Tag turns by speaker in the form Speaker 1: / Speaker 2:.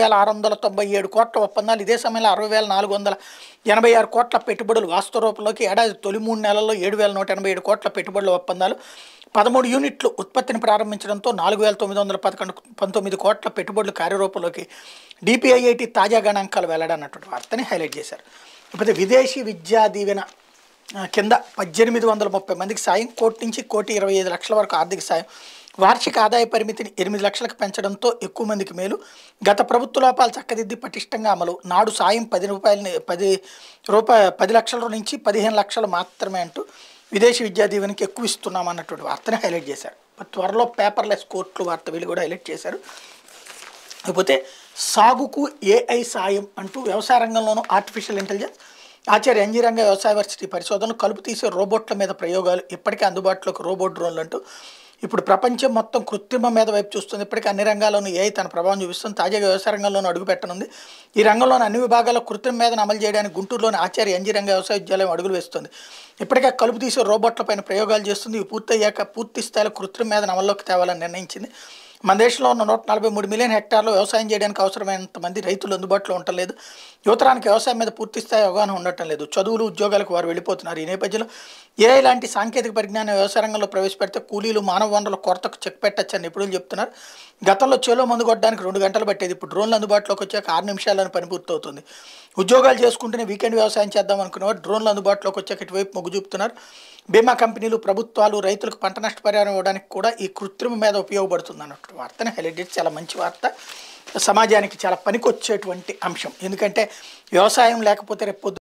Speaker 1: వేల ఆరు వందల తొంభై ఏడు కోట్ల ఒప్పందాలు ఇదే సమయంలో అరవై వేల నాలుగు వందల ఎనభై ఆరు కోట్ల పెట్టుబడులు వాస్తవ రూపంలోకి ఏడాది తొలి మూడు నెలల్లో ఏడు వేల నూట ఎనభై ఏడు కోట్ల పెట్టుబడుల ఒప్పందాలు పదమూడు యూనిట్లు ఉత్పత్తిని ప్రారంభించడంతో నాలుగు వేల తొమ్మిది వందల పదకొండు పంతొమ్మిది కోట్ల పెట్టుబడులు కార్యరూపంలోకి డిపిఐఐటి తాజా గణాంకాలు వెల్లడన్నటువంటి వార్తని హైలైట్ చేశారు ఇకపోతే విదేశీ విద్యా దీవెన కింద పద్దెనిమిది వందల ముప్పై మందికి సాయం కోటి నుంచి కోటి ఇరవై ఐదు లక్షల వరకు ఆర్థిక సాయం వార్షిక ఆదాయ పరిమితిని ఎనిమిది లక్షలకు పెంచడంతో ఎక్కువ మందికి మేలు గత ప్రభుత్వ లోపాలు చక్కదిద్ది పటిష్టంగా అమలు నాడు సాయం పది రూపాయల పది రూపాయ పది లక్షల నుంచి పదిహేను లక్షలు మాత్రమే అంటూ విదేశీ విద్యా దీవెనికి ఎక్కువ ఇస్తున్నాం అన్నటువంటి వార్తని హైలైట్ చేశారు త్వరలో పేపర్లెస్ కోర్టులు వార్త వీళ్ళు కూడా హైలైట్ చేశారు లేకపోతే సాగుకు ఏఐ సాయం అంటూ వ్యవసాయ రంగంలోనూ ఆర్టిఫిషియల్ ఇంటెలిజెన్స్ ఆచార్య అంజీరంగ వ్యవసాయ వర్సిటీ పరిశోధనలు కలుపు తీసే రోబోట్ల మీద ప్రయోగాలు ఇప్పటికే అందుబాటులోకి రోబోట్ డ్రోన్లు అంటూ ఇప్పుడు ప్రపంచం మొత్తం కృత్రిమ మీద వైపు చూస్తుంది ఇప్పటికీ అన్ని రంగాల్లోనూ ఏ తన ప్రభావం చూపిస్తుంది తాజాగా వ్యవసాయ రంగంలోనూ అడుగు పెట్టనుంది ఈ రంగంలోని అన్ని విభాగాల్లో కృత్రిమ మీద అమలు చేయడానికి గుంటూరులోని ఆచార్య ఎన్జీ రంగ వ్యవసాయ విద్యాలయం అడుగులు వేస్తుంది ఇప్పటికే కలుపు తీసే రోబోట్లపైన ప్రయోగాలు చేస్తుంది ఇవి పూర్తయ్యాక పూర్తి స్థాయిలో కృత్రిమ మీద అమల్లోకి తేవాలని నిర్ణయించింది మన దేశంలో ఉన్న నూట నలభై మూడు మిలియన్ హెక్టార్లు వ్యవసాయం చేయడానికి అవసరమైనంత మంది రైతులు అందుబాటులో ఉండలేదు యువతరానికి వ్యవసాయం మీద పూర్తి స్థాయి అవగాహన ఉండటం లేదు చదువులు ఉద్యోగాలకు వారు వెళ్ళిపోతున్నారు ఈ నేపథ్యంలో ఏ లాంటి సాంకేతిక పరిజ్ఞానం వ్యవసాయ రంగంలో ప్రవేశపెడితే కూలీలు మానవ వనరుల కొరతకు చెక్ పెట్టచ్చని నిపుణులు చెప్తున్నారు గతంలో చేలో మందు కొట్టడానికి రెండు గంటలు పట్టేది ఇప్పుడు డ్రోన్లు అందుబాటులోకి వచ్చాక ఆరు నిమిషాలను పని పూర్తవుతుంది ఉద్యోగాలు చేసుకుంటేనే వీకెండ్ వ్యవసాయం చేద్దాం అనుకునేవారు డ్రోన్లు అందుబాటులోకి వచ్చాక ఇటువైపు మొగ్గు చూపుతున్నారు బీమా కంపెనీలు ప్రభుత్వాలు రైతులకు పంట నష్టపరిహారం ఇవ్వడానికి కూడా ఈ కృత్రిమ మీద ఉపయోగపడుతుంది అన్నట్టు వార్తను హైలైట్ చేసి చాలా మంచి వార్త సమాజానికి చాలా పనికొచ్చేటువంటి అంశం ఎందుకంటే వ్యవసాయం లేకపోతే రేపు